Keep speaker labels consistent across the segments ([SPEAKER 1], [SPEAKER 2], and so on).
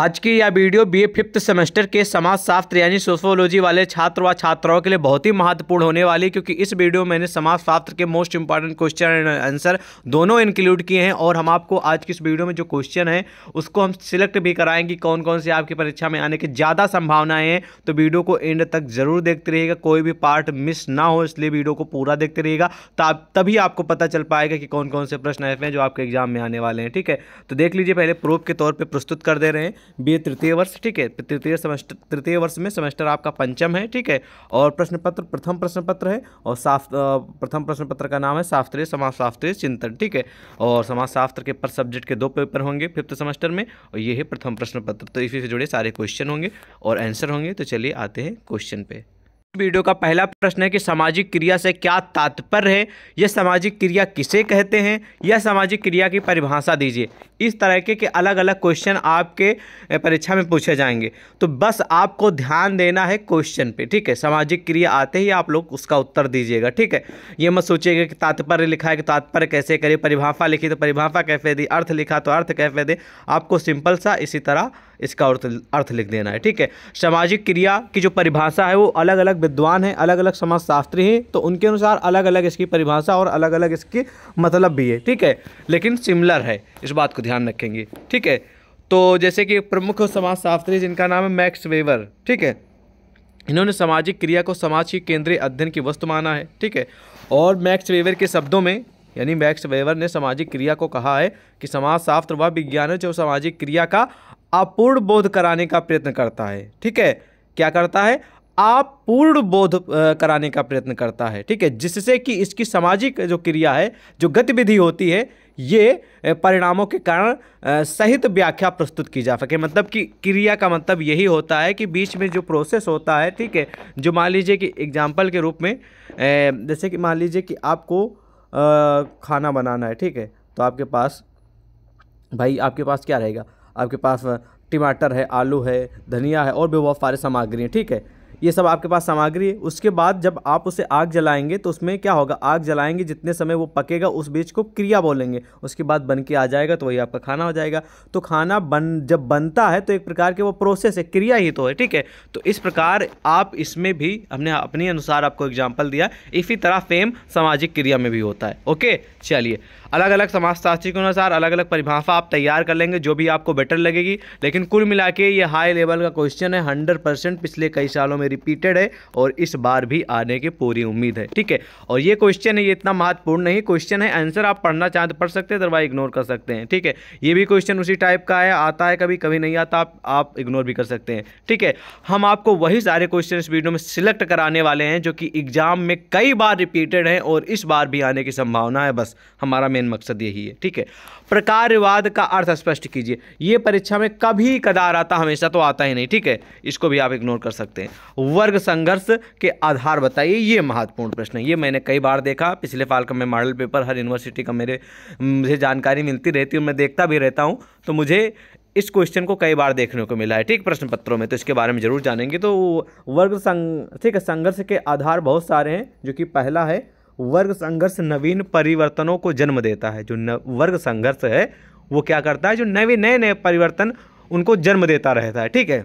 [SPEAKER 1] आज की यह वीडियो ए फिफ्थ सेमेस्टर के समाज शास्त्र यानी सोशोलॉजी वाले छात्र व छात्राओं के लिए बहुत ही महत्वपूर्ण होने वाली है क्योंकि इस वीडियो में मैंने समाज शास्त्र के most important question and answer दोनों इंक्लूड किए हैं और हम आपको आज की इस वीडियो में जो क्वेश्चन है उसको हम सिलेक्ट भी कराएंगे कौन कौन से आपकी परीक्षा में आने की ज़्यादा संभावनाएँ हैं तो वीडियो को एंड तक जरूर देखते रहिएगा कोई भी पार्ट मिस ना हो इसलिए वीडियो को पूरा देखते रहिएगा तभी आपको पता चल पाएगा कि कौन कौन से प्रश्न ऐसे हैं जो आपके एग्जाम में आने वाले हैं ठीक है तो देख लीजिए पहले प्रूफ के तौर पर प्रस्तुत कर दे रहे हैं बी ए तृतीय वर्ष ठीक है तृतीय सेमेस्टर तृतीय वर्ष में सेमेस्टर आपका पंचम है ठीक है और प्रश्न पत्र प्रथम प्रश्न पत्र है और साफ प्रथम प्रश्न पत्र का नाम है शास्त्रीय समाज शास्त्रीय चिंतन ठीक है और समाज शास्त्र के पर सब्जेक्ट के दो पेपर होंगे फिफ्थ सेमेस्टर में और ये है प्रथम प्रश्न पत्र तो इसी से जुड़े सारे क्वेश्चन होंगे और आंसर होंगे तो चलिए आते हैं क्वेश्चन पे वीडियो का पहला प्रश्न है कि सामाजिक क्रिया से क्या तात्पर्य है यह सामाजिक क्रिया किसे कहते हैं यह सामाजिक क्रिया की परिभाषा दीजिए इस तरह के अलग अलग क्वेश्चन आपके परीक्षा में पूछे जाएंगे तो बस आपको ध्यान देना है क्वेश्चन पे ठीक है सामाजिक क्रिया आते ही आप लोग उसका उत्तर दीजिएगा ठीक है ये मत सोचिएगा कि तात्पर्य लिखा है कि तात्पर्य कैसे करें परिभाषा लिखी तो परिभाषा कैसे दी अर्थ लिखा तो अर्थ कैसे दे आपको सिंपल सा इसी तरह इसका अर्थ अर्थ लिख देना है ठीक है सामाजिक क्रिया की जो परिभाषा है वो अलग अलग विद्वान हैं अलग अलग समाजशास्त्री हैं तो उनके अनुसार अलग अलग इसकी परिभाषा और अलग अलग इसकी मतलब भी है ठीक है लेकिन सिमिलर है इस बात को ध्यान रखेंगे ठीक है तो जैसे कि प्रमुख समाजशास्त्री जिनका नाम है मैक्स वेवर ठीक है इन्होंने सामाजिक क्रिया को समाज की केंद्रीय अध्ययन की वस्तु माना है ठीक है और मैक्स वेवर के शब्दों में यानी मैक्स वेवर ने सामाजिक क्रिया को कहा है कि समाजशास्त्र वह विज्ञान है जो सामाजिक क्रिया का अपूर्ण बोध कराने का प्रयत्न करता है ठीक है क्या करता है आप पूर्ण बोध कराने का प्रयत्न करता है ठीक है जिससे कि इसकी सामाजिक जो क्रिया है जो गतिविधि होती है ये परिणामों के कारण सहित व्याख्या प्रस्तुत की जा सके मतलब कि क्रिया का मतलब यही होता है कि बीच में जो प्रोसेस होता है ठीक है जो मान लीजिए कि एग्जाम्पल के रूप में जैसे कि मान लीजिए कि आपको खाना बनाना है ठीक है तो आपके पास भाई आपके पास क्या रहेगा आपके पास टमाटर है आलू है धनिया है और भी बहुत सारे सामग्री हैं ठीक है ये सब आपके पास सामग्री है उसके बाद जब आप उसे आग जलाएंगे तो उसमें क्या होगा आग जलाएंगे जितने समय वो पकेगा उस बीज को क्रिया बोलेंगे उसके बाद बन के आ जाएगा तो वही आपका खाना हो जाएगा तो खाना बन जब बनता है तो एक प्रकार के वो प्रोसेस है क्रिया ही तो है ठीक है तो इस प्रकार आप इसमें भी हमने अपने अनुसार आपको एग्जाम्पल दिया इसी तरह फेम सामाजिक क्रिया में भी होता है ओके चलिए अलग अलग समाजशास्त्री के अनुसार अलग अलग परिभाषा आप तैयार कर लेंगे जो भी आपको बेटर लगेगी लेकिन कुल मिला के ये हाई लेवल का क्वेश्चन है हंड्रेड परसेंट पिछले कई सालों में रिपीटेड है और इस बार भी आने की पूरी उम्मीद है ठीक है और ये क्वेश्चन है ये इतना महत्वपूर्ण नहीं क्वेश्चन है आंसर आप पढ़ना चाहते पढ़ सकते हैं दरवाई इग्नोर कर सकते हैं ठीक है ये भी क्वेश्चन उसी टाइप का है आता है कभी कभी नहीं आता आप आप इग्नोर भी कर सकते हैं ठीक है हम आपको वही सारे क्वेश्चन इस वीडियो में सिलेक्ट कराने वाले हैं जो कि एग्जाम में कई बार रिपीटेड हैं और इस बार भी आने की संभावना है बस हमारा मेन मकसद यही है ठीक है प्रकारवाद का अर्थ स्पष्ट कीजिए यह परीक्षा में कभी कदार आता हमेशा तो आता ही नहीं ठीक है इसको भी आप इग्नोर कर सकते हैं वर्ग संघर्ष के आधार बताइए ये महत्वपूर्ण प्रश्न है ये मैंने कई बार देखा पिछले साल का मैं मॉडल पेपर हर यूनिवर्सिटी का मेरे मुझे जानकारी मिलती रहती है मैं देखता भी रहता हूँ तो मुझे इस क्वेश्चन को कई बार देखने को मिला है ठीक प्रश्न पत्रों में तो इसके बारे में जरूर जानेंगे तो वर्ग संघ ठीक है संघर्ष के आधार बहुत सारे हैं जो कि पहला है वर्ग संघर्ष नवीन परिवर्तनों को जन्म देता है जो वर्ग संघर्ष है वो क्या करता है जो नए नए नए परिवर्तन उनको जन्म देता रहता है ठीक है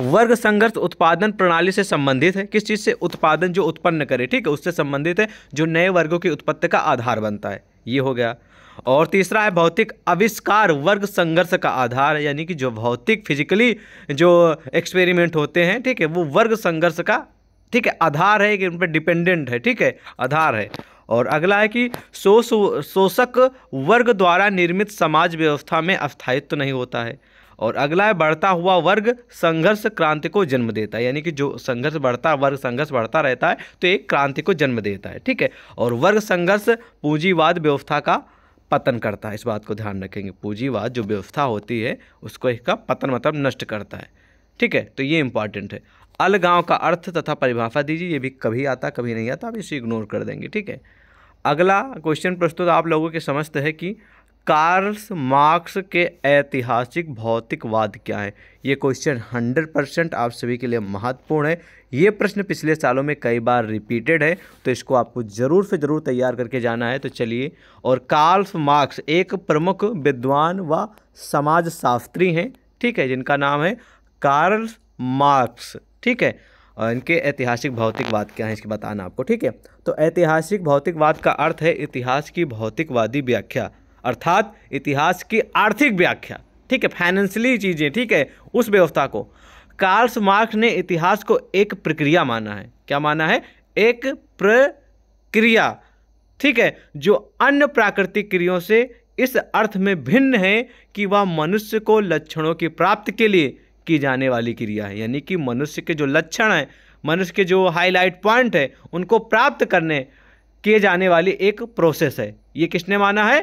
[SPEAKER 1] वर्ग संघर्ष उत्पादन प्रणाली से संबंधित है किस चीज़ से उत्पादन जो उत्पन्न करे ठीक है उससे संबंधित है जो नए वर्गों की उत्पत्ति का आधार बनता है ये हो गया और तीसरा है भौतिक आविष्कार वर्ग संघर्ष का आधार यानी कि जो भौतिक फिजिकली जो एक्सपेरिमेंट होते हैं ठीक है वो वर्ग संघर्ष का ठीक है आधार है कि उन पर डिपेंडेंट है ठीक है आधार है और अगला है कि शोष शोषक वर्ग द्वारा निर्मित समाज व्यवस्था में अस्थायित्व तो नहीं होता है और अगला है बढ़ता हुआ वर्ग संघर्ष क्रांति को जन्म देता है यानी कि जो संघर्ष बढ़ता वर्ग संघर्ष बढ़ता रहता है तो एक क्रांति को जन्म देता है ठीक है और वर्ग संघर्ष पूंजीवाद व्यवस्था का पतन करता है इस बात को ध्यान रखेंगे पूंजीवाद जो व्यवस्था होती है उसको इसका पतन मतलब नष्ट करता है ठीक है तो ये इंपॉर्टेंट है अलगाव का अर्थ तथा परिभाषा दीजिए ये भी कभी आता कभी नहीं आता आप इसे इग्नोर कर देंगे ठीक है अगला क्वेश्चन प्रस्तुत आप लोगों के समस्त है कि कार्ल्स मार्क्स के ऐतिहासिक भौतिकवाद क्या है ये क्वेश्चन हंड्रेड परसेंट आप सभी के लिए महत्वपूर्ण है ये प्रश्न पिछले सालों में कई बार रिपीटेड है तो इसको आपको ज़रूर से ज़रूर तैयार करके जाना है तो चलिए और कार्ल्स मार्क्स एक प्रमुख विद्वान व समाजशास्त्री हैं ठीक है जिनका नाम है कार्ल्स मार्क्स ठीक है और इनके ऐतिहासिक भौतिकवाद क्या है इसके बताना आपको ठीक है तो ऐतिहासिक भौतिकवाद का अर्थ है इतिहास की भौतिकवादी व्याख्या अर्थात इतिहास की आर्थिक व्याख्या ठीक है फाइनेंशियली चीज़ें ठीक है उस व्यवस्था को कार्ल्स मार्क्स ने इतिहास को एक प्रक्रिया माना है क्या माना है एक प्रक्रिया ठीक है जो अन्य प्राकृतिक क्रियाओं से इस अर्थ में भिन्न है कि वह मनुष्य को लक्षणों की प्राप्ति के लिए की जाने वाली क्रिया है यानी कि मनुष्य के जो लक्षण हैं मनुष्य के जो हाईलाइट पॉइंट है उनको प्राप्त करने किए जाने वाली एक प्रोसेस है ये किसने माना है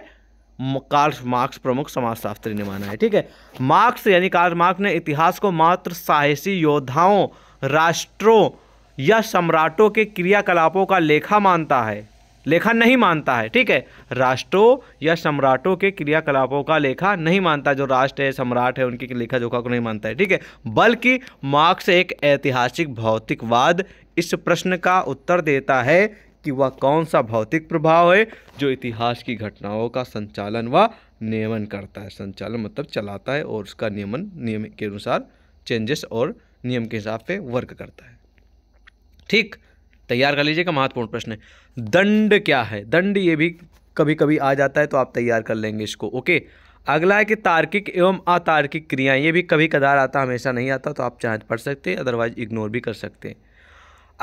[SPEAKER 1] कार्ल मार्क्स प्रमुख समाजशास्त्री ने माना है ठीक है मार्क्स यानी कार्ल मार्क्स ने इतिहास को मात्र साहसी योद्धाओं राष्ट्रों या सम्राटों के क्रियाकलापों का लेखा मानता है लेखा नहीं मानता है ठीक है राष्ट्रों या सम्राटों के क्रियाकलापों का लेखा नहीं मानता जो राष्ट्र है सम्राट है उनकी लेखा जोखा को नहीं मानता है ठीक है बल्कि मार्क्स एक ऐतिहासिक भौतिकवाद इस प्रश्न का उत्तर देता है कि वह कौन सा भौतिक प्रभाव है जो इतिहास की घटनाओं का संचालन व नियमन करता है संचालन मतलब चलाता है और उसका नियमन नियम के अनुसार चेंजेस और नियम के हिसाब से वर्क करता है ठीक तैयार कर लीजिएगा महत्वपूर्ण प्रश्न है दंड क्या है दंड ये भी कभी कभी आ जाता है तो आप तैयार कर लेंगे इसको ओके अगला है कि तार्किक एवं अतार्किक क्रियाएं ये भी कभी कदार आता हमेशा नहीं आता तो आप चाहे तो पढ़ सकते हैं अदरवाइज इग्नोर भी कर सकते हैं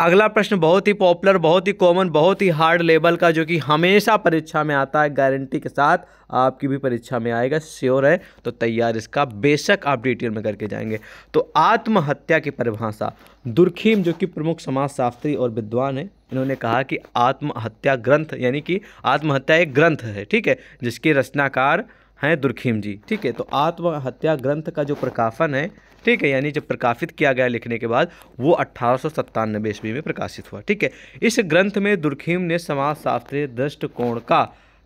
[SPEAKER 1] अगला प्रश्न बहुत ही पॉपुलर बहुत ही कॉमन बहुत ही हार्ड लेवल का जो कि हमेशा परीक्षा में आता है गारंटी के साथ आपकी भी परीक्षा में आएगा श्योर है तो तैयार इसका बेशक आप डिटेल में करके जाएंगे तो आत्महत्या की परिभाषा दुर्खीम जो कि प्रमुख समाज शास्त्री और विद्वान है इन्होंने कहा कि आत्महत्या ग्रंथ यानी कि आत्महत्या एक ग्रंथ है ठीक है जिसके रचनाकार हैं दुर्खीम जी ठीक है तो आत्महत्या ग्रंथ का जो प्रकाशन है ठीक है यानी जब प्रकाशित किया गया लिखने के बाद वो अट्ठारह सौ ईस्वी में प्रकाशित हुआ ठीक है इस ग्रंथ में दुर्खीम ने समाजशास्त्रीय दृष्टिकोण का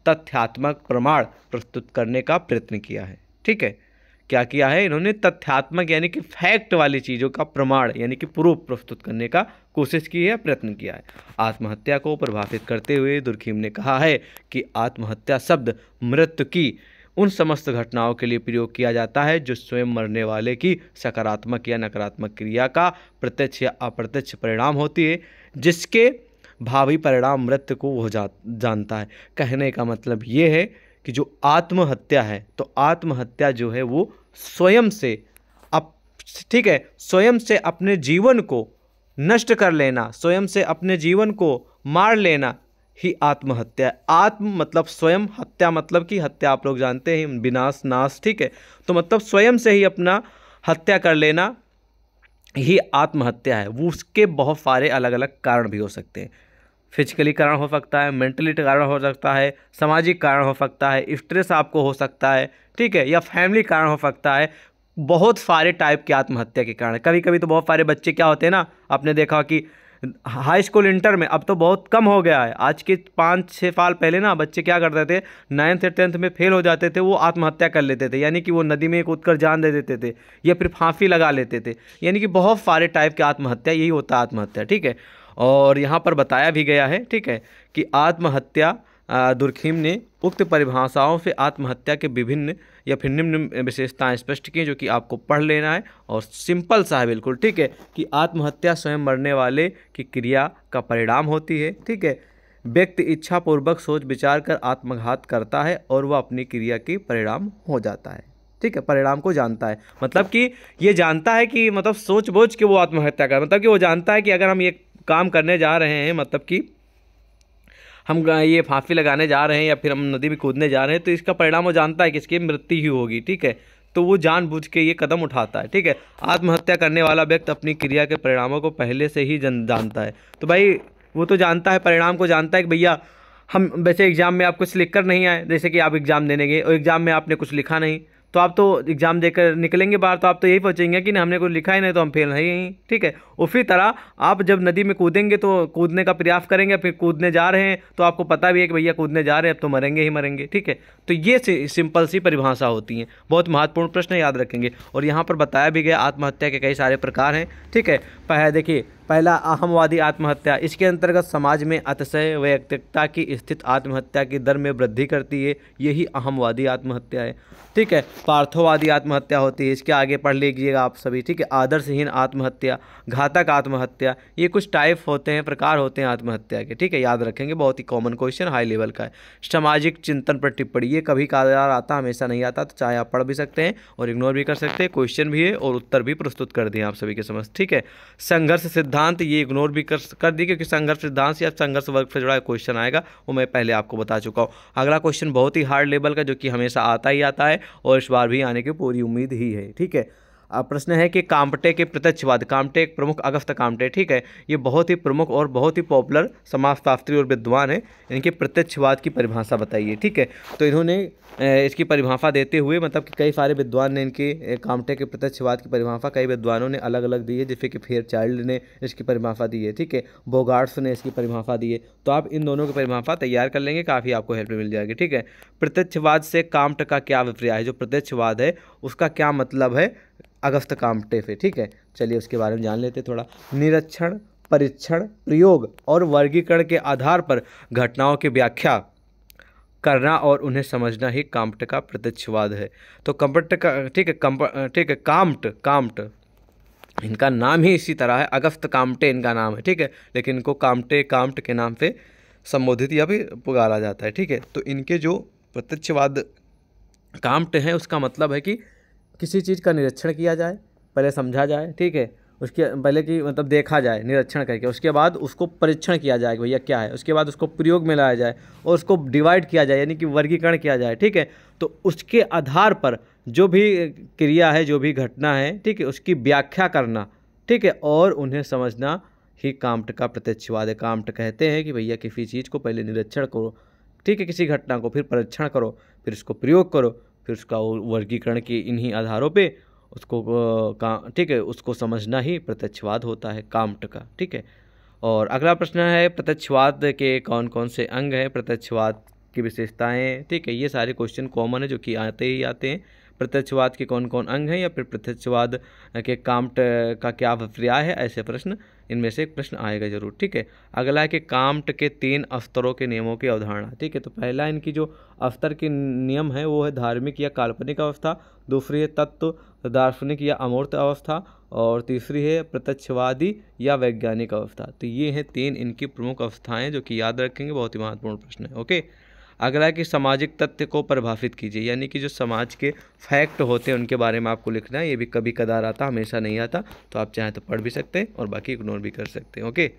[SPEAKER 1] तथ्यात्मक प्रमाण प्रस्तुत करने का प्रयत्न किया है ठीक है क्या किया है इन्होंने तथ्यात्मक यानी कि फैक्ट वाली चीज़ों का प्रमाण यानी कि प्रूफ प्रस्तुत करने का कोशिश की है प्रयत्न किया है आत्महत्या को प्रभावित करते हुए दुर्खीम ने कहा है कि आत्महत्या शब्द मृत्यु की उन समस्त घटनाओं के लिए प्रयोग किया जाता है जो स्वयं मरने वाले की सकारात्मक या नकारात्मक क्रिया का प्रत्यक्ष या अप्रत्यक्ष परिणाम होती है जिसके भावी परिणाम मृत्यु को वो जा, जानता है कहने का मतलब ये है कि जो आत्महत्या है तो आत्महत्या जो है वो स्वयं से अप ठीक है स्वयं से अपने जीवन को नष्ट कर लेना स्वयं से अपने जीवन को मार लेना ही आत्महत्या है आत्म मतलब स्वयं हत्या मतलब कि हत्या आप लोग जानते हैं विनाश नाश ठीक है तो मतलब स्वयं से ही अपना हत्या कर लेना ही आत्महत्या है वो उसके बहुत सारे अलग अलग कारण भी हो सकते हैं फिजिकली कारण हो सकता है मेंटली तो कारण हो सकता है सामाजिक कारण हो सकता है स्ट्रेस आपको हो सकता है ठीक है या फैमिली कारण हो सकता है बहुत सारे टाइप के आत्महत्या के कारण कभी कभी तो बहुत सारे बच्चे क्या होते हैं ना आपने देखा कि हाई स्कूल इंटर में अब तो बहुत कम हो गया है आज के पाँच छः साल पहले ना बच्चे क्या करते थे नाइन्थ या टेंथ में फेल हो जाते थे वो आत्महत्या कर लेते थे यानी कि वो नदी में कूद कर जान दे देते थे या फिर फांसी लगा लेते थे यानी कि बहुत सारे टाइप के आत्महत्या यही होता है आत्महत्या ठीक है और यहाँ पर बताया भी गया है ठीक है कि आत्महत्या दुर्खीम ने उक्त परिभाषाओं से आत्महत्या के विभिन्न या फिर निम्न विशेषताएं स्पष्ट की जो कि आपको पढ़ लेना है और सिंपल सा है बिल्कुल ठीक है कि आत्महत्या स्वयं मरने वाले की क्रिया का परिणाम होती है ठीक है व्यक्ति इच्छापूर्वक सोच विचार कर आत्मघात करता है और वह अपनी क्रिया की परिणाम हो जाता है ठीक है परिणाम को जानता है मतलब कि ये जानता है कि मतलब सोच बोझ के वो आत्महत्या कर मतलब कि वो जानता है कि अगर हम ये काम करने जा रहे हैं मतलब कि हम ये फांसी लगाने जा रहे हैं या फिर हम नदी में कूदने जा रहे हैं तो इसका परिणाम वो जानता है कि इसकी मृत्यु ही होगी ठीक है तो वो जानबूझ के ये कदम उठाता है ठीक है आत्महत्या करने वाला व्यक्ति अपनी क्रिया के परिणामों को पहले से ही जानता है तो भाई वो तो जानता है परिणाम को जानता है कि भैया हम वैसे एग्ज़ाम में आप कुछ लिख कर नहीं आए जैसे कि आप एग्ज़ाम देने गए और एग्ज़ाम में आपने कुछ लिखा नहीं तो आप तो एग्ज़ाम देकर निकलेंगे बाहर तो आप तो यही पहुँचेंगे कि नहीं हमने कुछ लिखा ही नहीं तो हम फेल नहीं ठीक है उसी तरह आप जब नदी में कूदेंगे तो कूदने का प्रयास करेंगे फिर कूदने जा रहे हैं तो आपको पता भी है कि भैया कूदने जा रहे हैं अब तो मरेंगे ही मरेंगे ठीक है तो ये सिंपल सी परिभाषा होती है बहुत महत्वपूर्ण प्रश्न याद रखेंगे और यहाँ पर बताया भी गया आत्महत्या के कई सारे प्रकार हैं ठीक है पहले देखिए पहला अहमवादी आत्महत्या इसके अंतर्गत समाज में अतिशय व्यक्तिकता की स्थित आत्महत्या की दर में वृद्धि करती है यही अहमवादी आत्महत्या है ठीक है पार्थोवादी आत्महत्या होती है इसके आगे पढ़ लीजिएगा आप सभी ठीक है आदर्शहीन आत्महत्या घात घातक आत्महत्या ये कुछ टाइप होते हैं प्रकार होते हैं आत्महत्या के ठीक है याद रखेंगे बहुत ही कॉमन क्वेश्चन हाई लेवल का है सामाजिक चिंतन पर टिप्पणी ये कभी कदार आता हमेशा नहीं आता तो चाहे आप पढ़ भी सकते हैं और इग्नोर भी कर सकते हैं क्वेश्चन भी है और उत्तर भी प्रस्तुत कर दिए आप सभी के समझ ठीक है संघर्ष सिद्धांत ये इग्नोर भी कर कर दिए क्योंकि संघर्ष सिद्धांत या संघर्ष वर्ग से जुड़ा क्वेश्चन आएगा वो मैं पहले आपको बता चुका हूँ अगला क्वेश्चन बहुत ही हार्ड लेवल का जो कि हमेशा आता ही आता है और इस बार भी आने की पूरी उम्मीद ही है ठीक है प्रश्न है कि कामटे के प्रत्यक्षवाद कामटे एक प्रमुख अगस्त कामटे ठीक है ये बहुत ही प्रमुख और बहुत ही पॉपुलर समाजशास्त्री और विद्वान है इनके प्रत्यक्षवाद की परिभाषा बताइए ठीक है तो इन्होंने इसकी परिभाषा देते हुए मतलब कि कई सारे विद्वान ने इनके कामटे के प्रत्यक्षवाद की परिभाषा कई विद्वानों ने अलग अलग दी है जैसे कि फेयर चाइल्ड ने इसकी परिभाषा दी है ठीक है बोगार्ड्स ने इसकी परिभाषा दी है तो आप इन दोनों की परिभाषा तैयार कर लेंगे काफ़ी आपको हेल्प मिल जाएगी ठीक है प्रत्यक्षवाद से कामट का क्या अभिप्राय है जो प्रत्यक्षवाद है उसका क्या मतलब है अगस्त कामटे से ठीक है चलिए उसके बारे में जान लेते थोड़ा निरीक्षण परीक्षण प्रयोग और वर्गीकरण के आधार पर घटनाओं की व्याख्या करना और उन्हें समझना ही काम्प्ट का प्रत्यक्षवाद है तो कम्पट का ठीक है कम्प ठीक है काम्प्ट काम्प्ट इनका नाम ही इसी तरह है अगस्त कामटे इनका नाम है ठीक है लेकिन इनको कामटे काम्प्ट के नाम से संबोधित या भी पुकारा जाता है ठीक है तो इनके जो प्रत्यक्षवाद काम्प्ट हैं उसका मतलब है कि किसी चीज़ का निरीक्षण किया जाए पहले समझा जाए ठीक है उसके पहले कि मतलब देखा जाए निरीक्षण करके उसके बाद उसको परीक्षण किया जाए कि भैया क्या है उसके बाद उसको प्रयोग में लाया जाए और उसको डिवाइड किया जाए यानी कि वर्गीकरण किया जाए ठीक है तो उसके आधार पर जो भी क्रिया है जो भी घटना है ठीक है उसकी व्याख्या करना ठीक है और उन्हें समझना ही काम्ट का प्रत्यक्षवाद है काम्ट कहते हैं कि भैया किसी चीज़ को पहले निरीक्षण करो ठीक है किसी घटना को फिर परीक्षण करो फिर उसको प्रयोग करो फिर उसका वर्गीकरण के इन्हीं आधारों पे उसको का ठीक है उसको समझना ही प्रत्यक्षवाद होता है काम्ट का ठीक है और अगला प्रश्न है प्रत्यक्षवाद के कौन कौन से अंग हैं प्रत्यक्षवाद की विशेषताएं ठीक है ये सारे क्वेश्चन कॉमन है जो कि आते ही आते हैं प्रत्यक्षवाद के कौन कौन अंग हैं या फिर प्रत्यक्षवाद के काम्ट का क्या अभिप्राय है ऐसे प्रश्न इनमें से एक प्रश्न आएगा जरूर ठीक है अगला है कि कामट के तीन अवतरों के नियमों की अवधारणा ठीक है तो पहला इनकी जो अफ्तर के नियम है वो है धार्मिक या काल्पनिक अवस्था दूसरी है तत्व दार्शनिक या अमूर्त अवस्था और तीसरी है प्रत्यक्षवादी या वैज्ञानिक अवस्था तो ये हैं तीन इनकी प्रमुख अवस्थाएं जो कि याद रखेंगे बहुत ही महत्वपूर्ण प्रश्न है ओके अगला कि सामाजिक तथ्य को प्रभावित कीजिए यानी कि जो समाज के फैक्ट होते हैं उनके बारे में आपको लिखना है ये भी कभी कदार आता हमेशा नहीं आता तो आप चाहें तो पढ़ भी सकते हैं और बाकी इग्नोर भी कर सकते हैं ओके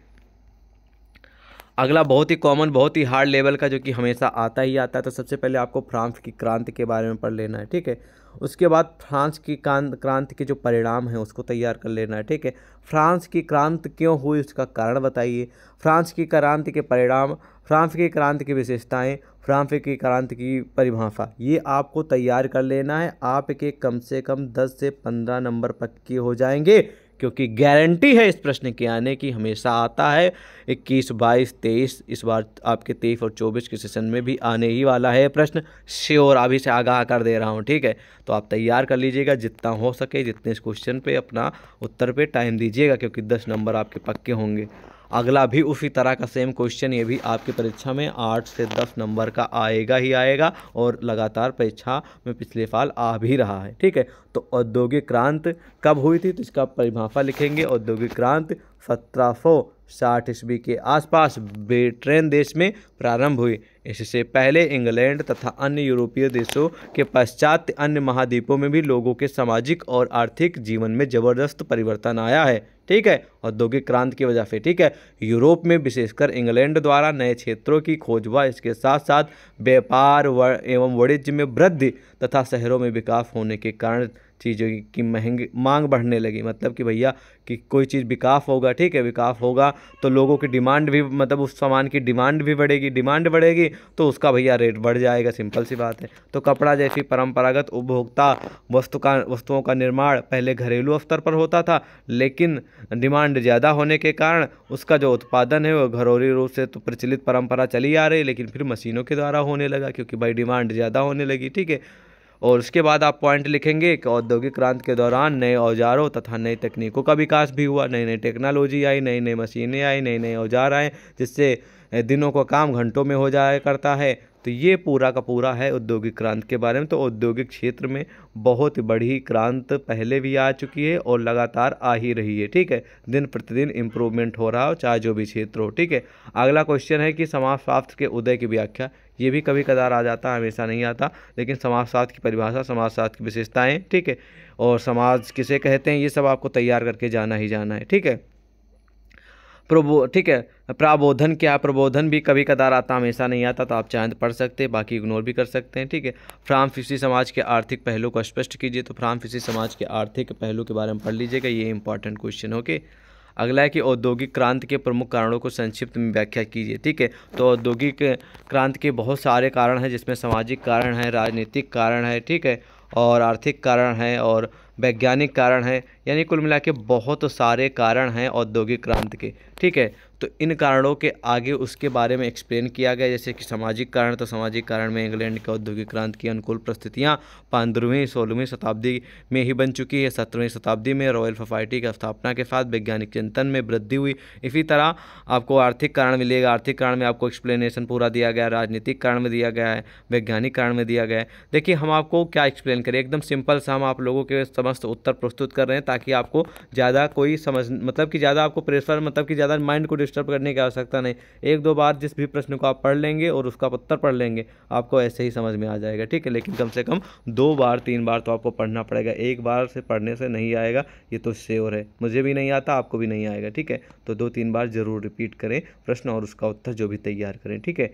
[SPEAKER 1] अगला बहुत ही कॉमन बहुत ही हार्ड लेवल का जो कि हमेशा आता ही आता है तो सबसे पहले आपको फ्रांस की क्रांति के बारे में पढ़ लेना है ठीक है उसके बाद फ्रांस की क्रांति के जो परिणाम हैं उसको तैयार कर लेना है ठीक है फ्रांस की क्रांति क्यों हुई उसका कारण बताइए फ्रांस की क्रांति के परिणाम फ्रांस की क्रांति की विशेषताएं फ्रांस की क्रांति की परिभाषा ये आपको तैयार कर लेना है आपके कम से कम दस से पंद्रह नंबर पक्के हो जाएंगे क्योंकि गारंटी है इस प्रश्न के आने की हमेशा आता है इक्कीस बाईस तेईस इस बार आपके तेईस और चौबीस के सेशन में भी आने ही वाला है प्रश्न श्योर अभी से आगाह कर दे रहा हूँ ठीक है तो आप तैयार कर लीजिएगा जितना हो सके जितने इस क्वेश्चन पे अपना उत्तर पे टाइम दीजिएगा क्योंकि दस नंबर आपके पक्के होंगे अगला भी उसी तरह का सेम क्वेश्चन ये भी आपकी परीक्षा में आठ से दस नंबर का आएगा ही आएगा और लगातार परीक्षा में पिछले साल आ भी रहा है ठीक है तो औद्योगिक क्रांत कब हुई थी तो इसका परिभाषा लिखेंगे औद्योगिक क्रांत सत्रह सौ साठ ईस्वी के आसपास ब्रिटेन देश में प्रारंभ हुई इससे पहले इंग्लैंड तथा अन्य यूरोपीय देशों के पश्चात अन्य महाद्वीपों में भी लोगों के सामाजिक और आर्थिक जीवन में जबरदस्त परिवर्तन आया है ठीक है औद्योगिक क्रांति की वजह से ठीक है यूरोप में विशेषकर इंग्लैंड द्वारा नए क्षेत्रों की खोज हुआ इसके साथ साथ व्यापार एवं वाणिज्य में वृद्धि तथा शहरों में विकास होने के कारण चीज़ों की महंगी मांग बढ़ने लगी मतलब कि भैया कि कोई चीज़ विकाफ होगा ठीक है विकाफ होगा तो लोगों की डिमांड भी मतलब उस सामान की डिमांड भी बढ़ेगी डिमांड बढ़ेगी तो उसका भैया रेट बढ़ जाएगा सिंपल सी बात है तो कपड़ा जैसी परंपरागत उपभोक्ता वस्तु का वस्तुओं का निर्माण पहले घरेलू स्तर पर होता था लेकिन डिमांड ज़्यादा होने के कारण उसका जो उत्पादन है वो घरेलू रूप से तो प्रचलित परंपरा चली आ रही लेकिन फिर मशीनों के द्वारा होने लगा क्योंकि भाई डिमांड ज़्यादा होने लगी ठीक है और उसके बाद आप पॉइंट लिखेंगे कि औद्योगिक क्रांति के दौरान नए औजारों तथा नई तकनीकों का विकास भी हुआ नई नई टेक्नोलॉजी आई नई नई मशीनें आई नए नए औजार आए जिससे दिनों का काम घंटों में हो जाया करता है तो ये पूरा का पूरा है औद्योगिक क्रांति के बारे में तो औद्योगिक क्षेत्र में बहुत बड़ी क्रांति पहले भी आ चुकी है और लगातार आ ही रही है ठीक है दिन प्रतिदिन इम्प्रूवमेंट हो रहा हो चाहे जो भी क्षेत्र हो ठीक है अगला क्वेश्चन है कि समाज शास्त्र के उदय की व्याख्या ये भी कभी कदार आ जाता है हमेशा नहीं आता लेकिन समाज शास्त्र की परिभाषा समाज शास्त्र की विशेषताएँ ठीक है और समाज किसे कहते हैं ये सब आपको तैयार करके जाना ही जाना है ठीक है प्रबो ठीक है प्राबोधन क्या प्रबोधन भी कभी कदार आता हमेशा नहीं आता तो आप चाहें तो पढ़ सकते हैं बाकी इग्नोर भी कर सकते हैं ठीक है फ्राम फिशी समाज के आर्थिक पहलू को स्पष्ट कीजिए तो फ्राम फिशी समाज के आर्थिक पहलू के बारे में पढ़ लीजिएगा ये इंपॉर्टेंट क्वेश्चन ओके अगला है कि औद्योगिक क्रांति के प्रमुख कारणों को संक्षिप्त में व्याख्या कीजिए ठीक है तो औद्योगिक क्रांति के बहुत सारे कारण हैं जिसमें सामाजिक कारण हैं राजनीतिक कारण है ठीक है और आर्थिक कारण हैं और वैज्ञानिक कारण हैं यानी कुल मिला के बहुत सारे कारण हैं औद्योगिक क्रांति के ठीक है तो इन कारणों के आगे उसके बारे में एक्सप्लेन किया गया जैसे कि सामाजिक कारण तो सामाजिक कारण में इंग्लैंड के औद्योगिक क्रांति की अनुकूल परिस्थितियाँ पंद्रहवीं सोलहवीं शताब्दी में ही बन चुकी है सत्रहवीं शताब्दी में रॉयल सोसाइटी की स्थापना के साथ वैज्ञानिक चिंतन में वृद्धि हुई इसी तरह आपको आर्थिक कारण मिलेगा आर्थिक कारण में आपको एक्सप्लेनेशन पूरा दिया गया राजनीतिक कारण में दिया गया है वैज्ञानिक कारण में दिया गया है देखिए हम आपको क्या एक्सप्लेन करें एकदम सिंपल सा हम आप लोगों के समस्त उत्तर प्रस्तुत कर रहे हैं ताकि आपको ज़्यादा कोई समझ मतलब कि ज़्यादा आपको प्रेशर मतलब कि ज़्यादा माइंड को डिस्टर्ब करने की आवश्यकता नहीं एक दो बार जिस भी प्रश्न को आप पढ़ लेंगे और उसका उत्तर पढ़ लेंगे आपको ऐसे ही समझ में आ जाएगा ठीक है लेकिन कम से कम दो बार तीन बार तो आपको पढ़ना पड़ेगा एक बार से पढ़ने से नहीं आएगा ये तो श्योर है मुझे भी नहीं आता आपको भी नहीं आएगा ठीक है तो दो तीन बार ज़रूर रिपीट करें प्रश्न और उसका उत्तर जो भी तैयार करें ठीक है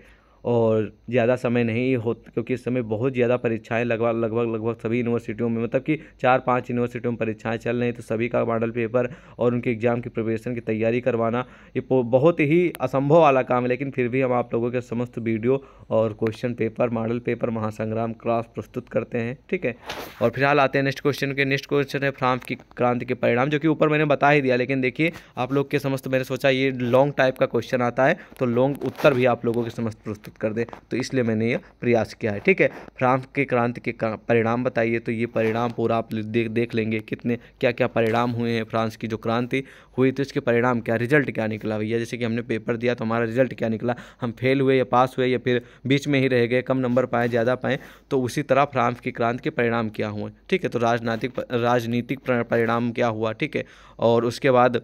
[SPEAKER 1] और ज़्यादा समय नहीं हो क्योंकि इस समय बहुत ज़्यादा परीक्षाएं लगभग लगभग लगभग सभी यूनिवर्सिटियों में मतलब कि चार पांच यूनिवर्सिटियों में परीक्षाएं चल रही हैं तो सभी का मॉडल पेपर और उनके एग्ज़ाम की प्रिपरेशन की तैयारी करवाना ये बहुत ही असंभव वाला काम है लेकिन फिर भी हम आप लोगों के समस्त वीडियो और क्वेश्चन पेपर मॉडल पेपर महासंग्राम क्लास प्रस्तुत करते हैं ठीक है और फिलहाल आते हैं नेक्स्ट क्वेश्चन के नेक्स्ट क्वेश्चन है फ्रांस की क्रांति के परिणाम जो कि ऊपर मैंने बता ही दिया लेकिन देखिए आप लोग के समस्त मैंने सोचा ये लॉन्ग टाइप का क्वेश्चन आता है तो लॉन्ग उत्तर भी आप लोगों के समस्त प्रस्तुत घोषित कर दें तो इसलिए मैंने यह प्रयास किया है ठीक है फ्रांस के क्रांति के परिणाम बताइए तो ये परिणाम पूरा आप देख देख लेंगे कितने क्या क्या परिणाम हुए हैं फ्रांस की जो क्रांति हुई तो इसके परिणाम क्या रिजल्ट क्या निकला भैया जैसे कि हमने पेपर दिया तो हमारा रिजल्ट क्या निकला हम फेल हुए या पास हुए या फिर बीच में ही रह गए कम नंबर पाए ज़्यादा पाएँ तो उसी तरह फ्रांस की क्रांति के परिणाम क्या हुए ठीक है तो राजनीतिक राजनीतिक परिणाम क्या हुआ ठीक है और उसके बाद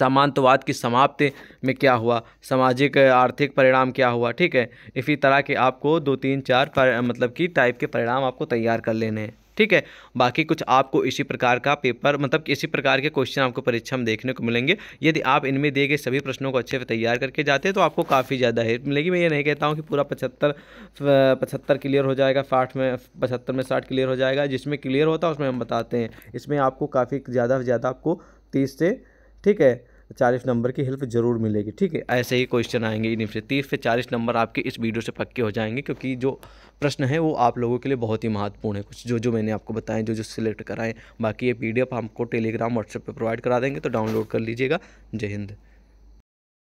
[SPEAKER 1] सामांतवाद की समाप्ति में क्या हुआ सामाजिक आर्थिक परिणाम क्या हुआ ठीक है इसी तरह के आपको दो तीन चार पर, मतलब कि टाइप के परिणाम आपको तैयार कर लेने हैं ठीक है बाकी कुछ आपको इसी प्रकार का पेपर मतलब इसी प्रकार के क्वेश्चन आपको परीक्षा में देखने को मिलेंगे यदि आप इनमें दिए गए सभी प्रश्नों को अच्छे से तैयार करके जाते हैं तो आपको काफ़ी ज़्यादा हेल्प मिलेगी मैं ये नहीं कहता हूँ कि पूरा पचहत्तर पचहत्तर क्लियर हो जाएगा साठ में पचहत्तर में साठ क्लियर हो जाएगा जिसमें क्लियर होता है उसमें हम बताते हैं इसमें आपको काफ़ी ज़्यादा से ज़्यादा आपको तीस से ठीक है चालीस नंबर की हेल्प जरूर मिलेगी ठीक है ऐसे ही क्वेश्चन आएंगे इन से तीस से चालीस नंबर आपके इस वीडियो से पक्के हो जाएंगे क्योंकि जो प्रश्न है वो आप लोगों के लिए बहुत ही महत्वपूर्ण है कुछ जो जो मैंने आपको बताएं जो जो सिलेक्ट कराएं बाकी ये पी हमको टेलीग्राम व्हाट्सएप पर प्रोवाइड करा देंगे तो डाउनलोड कर लीजिएगा जय हिंद